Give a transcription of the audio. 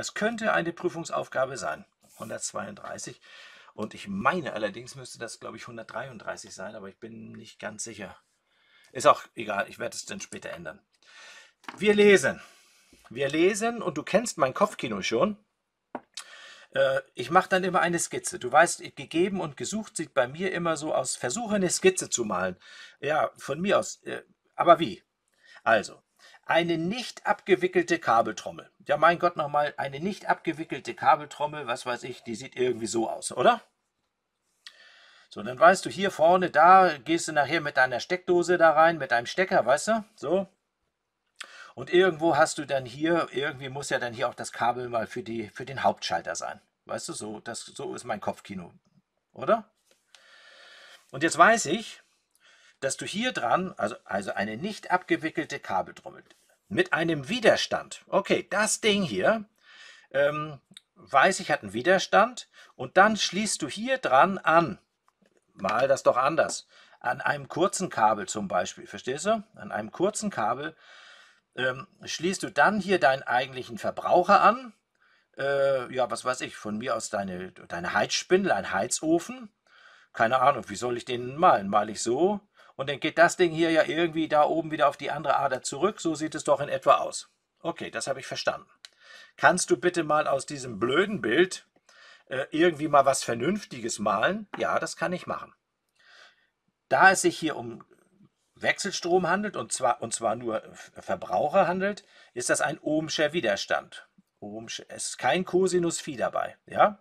Das könnte eine Prüfungsaufgabe sein. 132. Und ich meine allerdings müsste das, glaube ich, 133 sein, aber ich bin nicht ganz sicher. Ist auch egal, ich werde es dann später ändern. Wir lesen. Wir lesen und du kennst mein Kopfkino schon. Äh, ich mache dann immer eine Skizze. Du weißt, gegeben und gesucht sieht bei mir immer so aus. Versuche eine Skizze zu malen. Ja, von mir aus. Äh, aber wie? Also, eine nicht abgewickelte Kabeltrommel. Ja, mein Gott, nochmal, eine nicht abgewickelte Kabeltrommel, was weiß ich, die sieht irgendwie so aus, oder? So, dann weißt du, hier vorne, da gehst du nachher mit deiner Steckdose da rein, mit deinem Stecker, weißt du, so. Und irgendwo hast du dann hier, irgendwie muss ja dann hier auch das Kabel mal für, die, für den Hauptschalter sein. Weißt du, so, das, so ist mein Kopfkino, oder? Und jetzt weiß ich, dass du hier dran, also, also eine nicht abgewickelte Kabeltrommel, mit einem Widerstand, okay, das Ding hier, ähm, weiß ich, hat einen Widerstand und dann schließt du hier dran an, mal das doch anders, an einem kurzen Kabel zum Beispiel, verstehst du? An einem kurzen Kabel ähm, schließt du dann hier deinen eigentlichen Verbraucher an, äh, ja, was weiß ich, von mir aus deine, deine Heizspindel, ein Heizofen, keine Ahnung, wie soll ich den malen? Male ich so und dann geht das Ding hier ja irgendwie da oben wieder auf die andere Ader zurück. So sieht es doch in etwa aus. Okay, das habe ich verstanden. Kannst du bitte mal aus diesem blöden Bild äh, irgendwie mal was Vernünftiges malen? Ja, das kann ich machen. Da es sich hier um Wechselstrom handelt und zwar, und zwar nur äh, Verbraucher handelt, ist das ein ohmscher Widerstand. Ohmscher, es ist kein Cosinus Phi dabei. Ja?